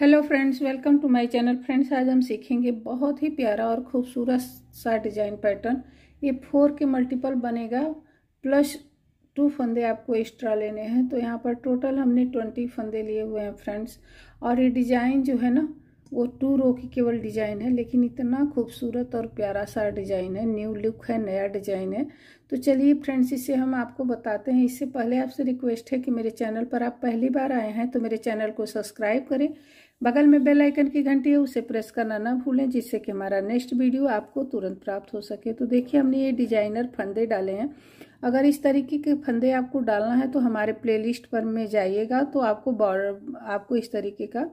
hello friends welcome to my channel friends आज हम सीखेंगे बहुत ही प्यारा और खूबसूरत सा डिजाइन पैटर्न ये फोर के मल्टीपल बनेगा प्लस टू फंदे आपको एक्स्ट्रा लेने हैं तो यहाँ पर टोटल हमने ट्वेंटी फंदे लिए हुए हैं फ्रेंड्स और ये डिजाइन जो है ना वो टू रो की केवल डिजाइन है लेकिन इतना खूबसूरत और प्यारा सा डिजाइन है न्यू लुक है नया डिजाइन है तो चलिए फ्रेंड्स इसे हम आपको बताते हैं इससे पहले आपसे रिक्वेस्ट है कि मेरे चैनल पर आप पहली बार आए हैं तो मेरे चैनल को सब्सक्राइब करें बगल में बेल आइकन की घंटी है उसे प्रेस करना ना भूलें जिससे कि हमारा नेक्स्ट वीडियो आपको तुरंत प्राप्त हो सके तो देखिए हमने ये डिजाइनर फंदे डाले हैं अगर इस तरीके के फंदे आपको डालना है तो हमारे प्लेलिस्ट पर में जाइएगा तो आपको बॉर्डर आपको इस तरीके का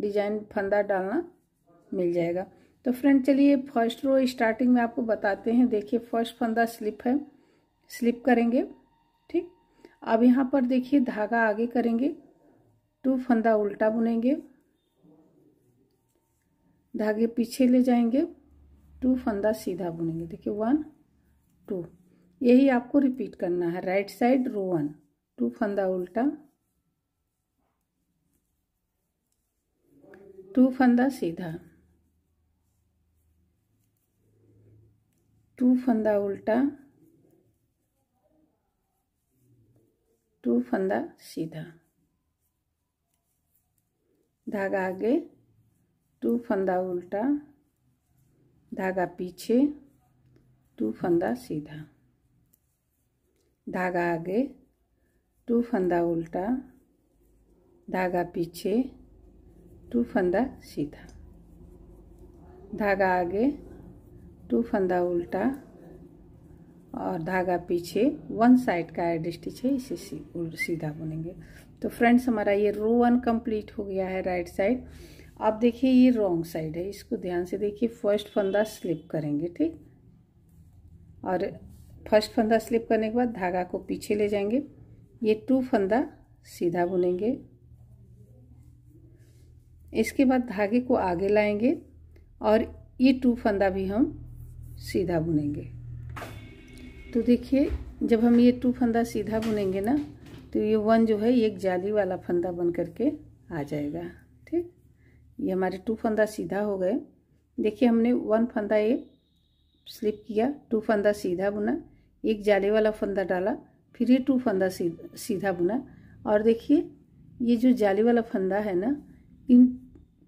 डिजाइन फंदा डालना मिल जाएगा तो फ्रेंड चलिए फर्स्ट रो स्टार्टिंग में आपको बताते हैं देखिए फर्स्ट फंदा स्लिप है स्लिप करेंगे ठीक अब यहाँ पर देखिए धागा आगे करेंगे टू फंदा उल्टा बुनेंगे धागे पीछे ले जाएंगे टू फंदा सीधा बुनेंगे देखिए वन टू यही आपको रिपीट करना है right side row one two फंदा उल्टा टू फंदा सीधा टू फंदा उल्टा टू फंदा सीधा धागा आगे टू फंदा उल्टा धागा पीछे टू फंदा सीधा धागा आगे टू फंदा उल्टा धागा पीछे टू फंदा सीधा धागा आगे टू फंदा उल्टा और धागा पीछे वन साइड का एड स्टिच है इसे सीधा बुनेंगे तो फ्रेंड्स हमारा ये रो वन कंप्लीट हो गया है राइट साइड अब देखिए ये रॉन्ग साइड है इसको ध्यान से देखिए फर्स्ट फंदा स्लिप करेंगे ठीक और फर्स्ट फंदा स्लिप करने के बाद धागा को पीछे ले जाएंगे ये टू फंदा सीधा बुनेंगे इसके बाद धागे को आगे लाएंगे और ये टू फंदा भी हम सीधा बुनेंगे तो देखिए जब हम ये टू फंदा सीधा बुनेंगे ना तो ये वन जो है ये एक जाली वाला फंदा बन करके आ जाएगा ठीक ये हमारे टू फंदा सीधा हो गए देखिए हमने वन फंदा ये स्लिप किया टू फंदा सीधा बुना एक जाली वाला फंदा डाला फिर ये टू फंदा सीधा बुना और देखिए ये जो जाली वाला फंदा है ना इन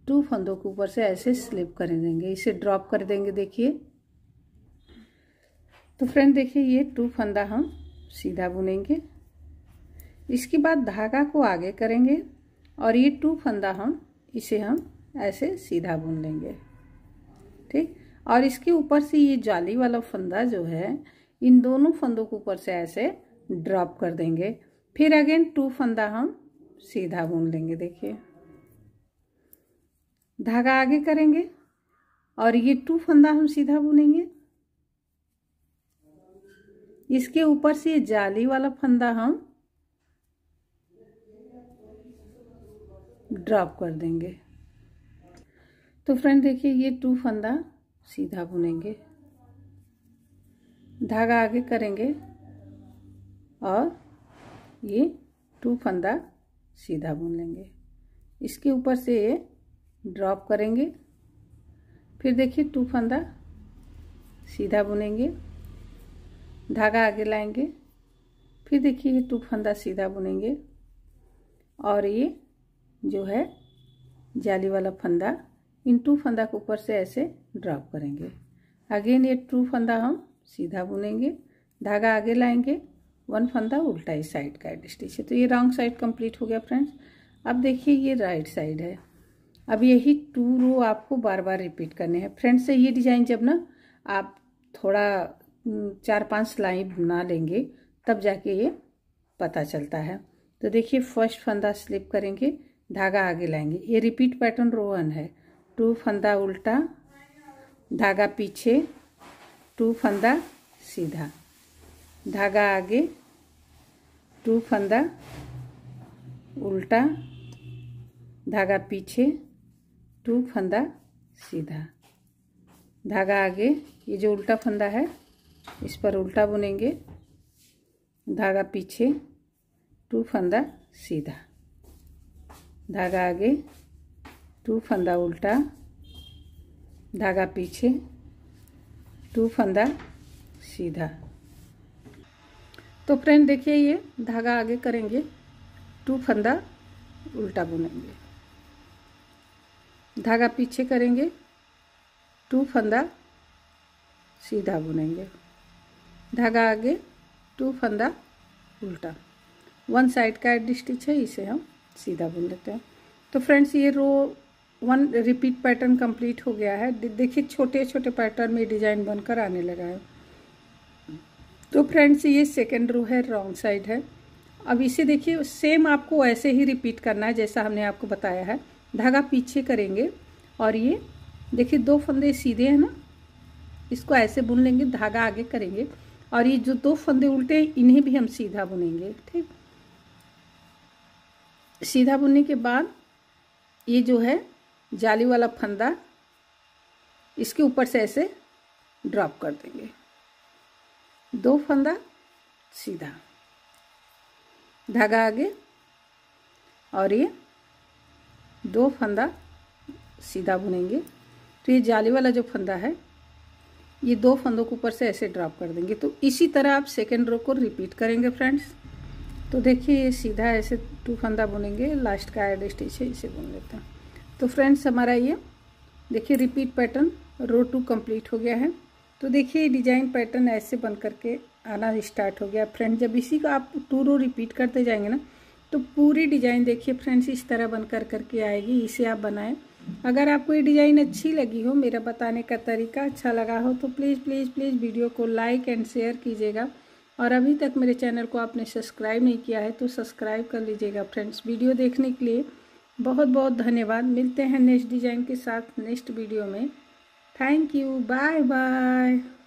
टू फंदों के ऊपर से ऐसे स्लिप कर देंगे इसे ड्रॉप कर देंगे देखिए तो फ्रेंड देखिए ये टू फंदा हम सीधा बुनेंगे इसके बाद धागा को आगे करेंगे और ये टू फंदा हम इसे हम ऐसे सीधा बुन लेंगे ठीक और इसके ऊपर से ये जाली वाला फंदा जो है इन दोनों फंदों के ऊपर से ऐसे ड्रॉप कर देंगे फिर अगेन टू फंदा हम सीधा बुन लेंगे देखिए धागा आगे करेंगे और ये टू फंदा हम सीधा बुनेंगे इसके ऊपर से जाली वाला फंदा हम ड्रॉप कर देंगे तो फ्रेंड देखिए ये टू फंदा सीधा बुनेंगे धागा आगे करेंगे और ये टू फंदा सीधा बुन लेंगे इसके ऊपर से ड्रॉप करेंगे फिर देखिए टू फंदा सीधा बुनेंगे धागा आगे लाएंगे फिर देखिए ये टू फंदा सीधा बुनेंगे और ये जो है जाली वाला फंदा इन टू फंदा के ऊपर से ऐसे ड्रॉप करेंगे अगेन ये टू फंदा हम सीधा बुनेंगे धागा आगे लाएंगे वन फंदा उल्टा ही साइड का स्टिच है तो ये रॉन्ग साइड कंप्लीट हो गया फ्रेंड्स अब देखिए ये राइट साइड है अब यही टू रो आपको बार बार रिपीट करने हैं फ्रेंड से ये डिजाइन जब ना आप थोड़ा चार पांच सिलाई बना लेंगे तब जाके ये पता चलता है तो देखिए फर्स्ट फंदा स्लिप करेंगे धागा आगे लाएंगे ये रिपीट पैटर्न रो वन है टू फंदा उल्टा धागा पीछे टू फंदा सीधा धागा आगे टू फंदा उल्टा धागा पीछे टू फंदा सीधा धागा आगे ये जो उल्टा फंदा है इस पर उल्टा बुनेंगे धागा पीछे टू फंदा सीधा धागा आगे टू फंदा उल्टा धागा पीछे टू फंदा सीधा तो फ्रेंड देखिए ये धागा आगे करेंगे टू फंदा उल्टा बुनेंगे धागा पीछे करेंगे टू फंदा सीधा बुनेंगे धागा आगे टू फंदा उल्टा वन साइड का एड स्टिच है इसे हम सीधा बुन लेते हैं तो फ्रेंड्स ये row one repeat pattern complete हो गया है देखिए छोटे छोटे पैटर्न में डिजाइन बनकर आने लगा है तो फ्रेंड्स ये सेकेंड रो है रॉन्ग साइड है अब इसे देखिए सेम आपको ऐसे ही रिपीट करना है जैसा हमने आपको बताया है धागा पीछे करेंगे और ये देखिए दो फंदे सीधे हैं ना इसको ऐसे बुन लेंगे धागा आगे करेंगे और ये जो दो फंदे उल्टे हैं इन्हें भी हम सीधा बुनेंगे ठीक सीधा बुनने के बाद ये जो है जाली वाला फंदा इसके ऊपर से ऐसे ड्रॉप कर देंगे दो फंदा सीधा धागा आगे और ये दो फंदा सीधा बुनेंगे तो ये जाली वाला जो फंदा है ये दो फंदों के ऊपर से ऐसे ड्रॉप कर देंगे तो इसी तरह आप सेकेंड रो को रिपीट करेंगे फ्रेंड्स तो देखिए ये सीधा ऐसे टू फंदा बुनेंगे लास्ट का एड स्टिच है इसे बुन लेते हैं तो फ्रेंड्स हमारा ये देखिए repeat pattern row two complete हो गया है तो देखिए डिजाइन पैटर्न ऐसे बन करके आना स्टार्ट हो गया फ्रेंड जब इसी का आप टू रो रिपीट करते जाएंगे ना तो पूरी डिजाइन देखिए फ्रेंड्स इस तरह बन कर करके आएगी इसे आप बनाएं अगर आपको ये डिज़ाइन अच्छी लगी हो मेरा बताने का तरीका अच्छा लगा हो तो प्लीज़ प्लीज़ प्लीज़ वीडियो को लाइक एंड शेयर कीजिएगा और अभी तक मेरे चैनल को आपने सब्सक्राइब नहीं किया है तो सब्सक्राइब कर लीजिएगा फ्रेंड्स वीडियो देखने के लिए बहुत बहुत धन्यवाद मिलते हैं नेक्स्ट डिज़ाइन के साथ नेक्स्ट वीडियो में थैंक यू बाय बाय